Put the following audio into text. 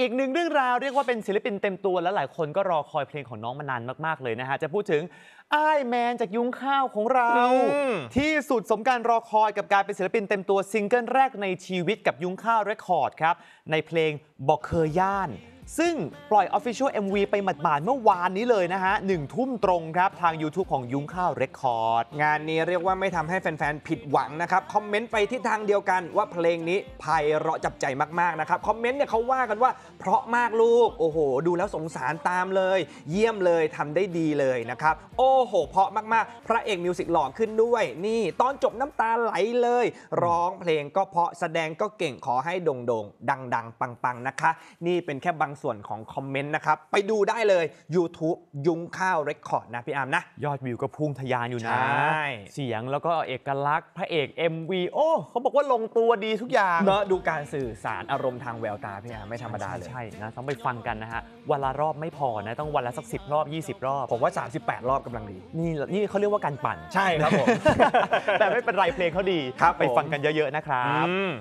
อีกหนึ่งเรื่องราวเรียกว่าเป็นศิลปินเต็มตัว และหลายคนก็รอคอยเพลงของน้องมานานมาก ๆ เลยนะฮะ จะพูดถึงไอ้แมนจากยุ้งข้าวของเรา ที่สุดสมการรอคอยกับการเป็นศิลปินเต็มตัวซิงเกิลแรกในชีวิตกับยุ้งข้าวเรคคอร์ดครับ ในเพลงบอกเคยย่านซึ่งปล่อย Official MV ไปหมาดนเมื่อวานนี้เลยนะฮะหนึ่งทุ่มตรงครับทาง YouTube ของยุ้งข้าวเรคคอร์ดงานนี้เรียกว่าไม่ทำให้แฟน ๆ ผิดหวังนะครับ คอมเมนต์ไปทิศทางเดียวกันว่าเพลงนี้ไพเราะจับใจมาก ๆ นะครับ คอมเมนต์เนี่ยเขาว่ากันว่าเพราะมากลูก โอ้โห ดูแล้วสงสารตามเลย เยี่ยมเลยทำได้ดีเลยนะครับ โอ้โหเพราะมากๆ พระเอกมิวสิกหล่อขึ้นด้วยนี่ตอนจบน้ำตาไหลเลย ร้องเพลงก็เพราะแสดงก็เก่งขอให้โด่งๆดังๆปังๆนะคะนี่เป็นแค่บางส่วนของคอมเมนต์นะครับ ไปดูได้เลย YouTube ยุ้งข้าวเรคคอร์ดนะ พี่อามนะ ยอดวิว ก็พุ่งทะยานอยู่นะเสียงแล้วก็เอกลักษณ์พระเอก MV โอ้ เขาบอกว่าลงตัวดีทุกอย่างเนอะดูการสื่อสารอารมณ์ทางแววตาพี่อามไม่ธรรมดาเลยใช่นะต้องไปฟังกันนะฮะวันละรอบไม่พอนะต้องวันละสัก 10 รอบ 20 รอบ ผมว่า 38 รอบกำลังดี นี่นี่เขาเรียกว่าการปั่นใช่ครับผมแต่ไม่เป็นไรเพลงเขาดีครับไปฟังกันเยอะ ๆนะครับ